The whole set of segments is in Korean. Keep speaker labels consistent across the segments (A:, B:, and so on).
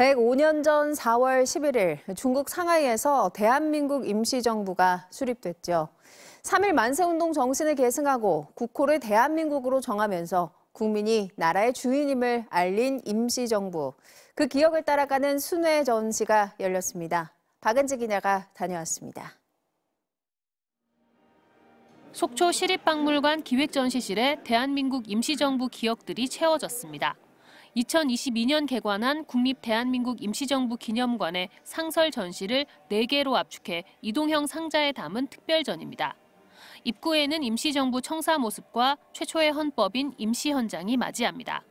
A: 105년 전 4월 11일 중국 상하이에서 대한민국 임시정부가 수립됐죠. 3일 만세운동 정신을 계승하고 국호를 대한민국으로 정하면서 국민이 나라의 주인임을 알린 임시정부. 그 기억을 따라가는 순회 전시가 열렸습니다. 박은지 기자가 다녀왔습니다.
B: 속초 시립박물관 기획전시실에 대한민국 임시정부 기억들이 채워졌습니다. 2022년 개관한 국립대한민국 임시정부 기념관의 상설 전시를 4개로 압축해 이동형 상자에 담은 특별전입니다. 입구에는 임시정부 청사 모습과 최초의 헌법인 임시헌장이 맞이합니다.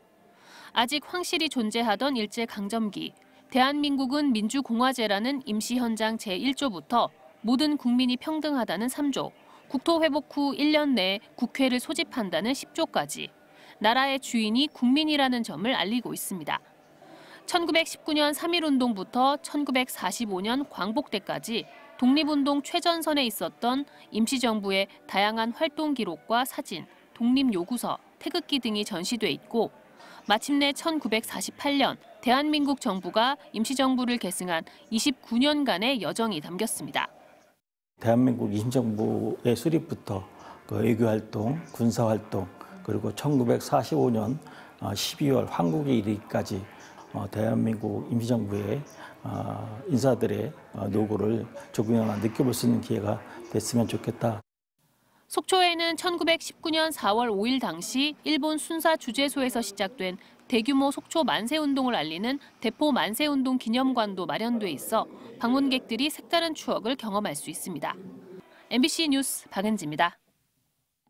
B: 아직 황실이 존재하던 일제강점기, 대한민국은 민주공화제라는 임시헌장 제1조부터 모든 국민이 평등하다는 3조, 국토 회복 후 1년 내에 국회를 소집한다는 10조까지 나라의 주인이 국민이라는 점을 알리고 있습니다. 1919년 3.1운동부터 1945년 광복 때까지 독립운동 최전선에 있었던 임시정부의 다양한 활동 기록과 사진, 독립요구서, 태극기 등이 전시돼 있고 마침내 1948년 대한민국 정부가 임시정부를 계승한 29년간의 여정이 담겼습니다.
C: 대한민국 임시정부의 수립부터 그 외교활동, 군사활동, 그리고 1945년 12월 한국에 이르기까지 대한민국 임시정부의 어, 인사들의 어, 노고를 조금이나마 느껴볼 수 있는 기회가 됐으면 좋겠다.
B: 속초에는 1919년 4월 5일 당시 일본 순사 주재소에서 시작된 대규모 속초 만세운동을 알리는 대포 만세운동 기념관도 마련돼 있어 방문객들이 색다른 추억을 경험할 수 있습니다. MBC 뉴스 박은지입니다.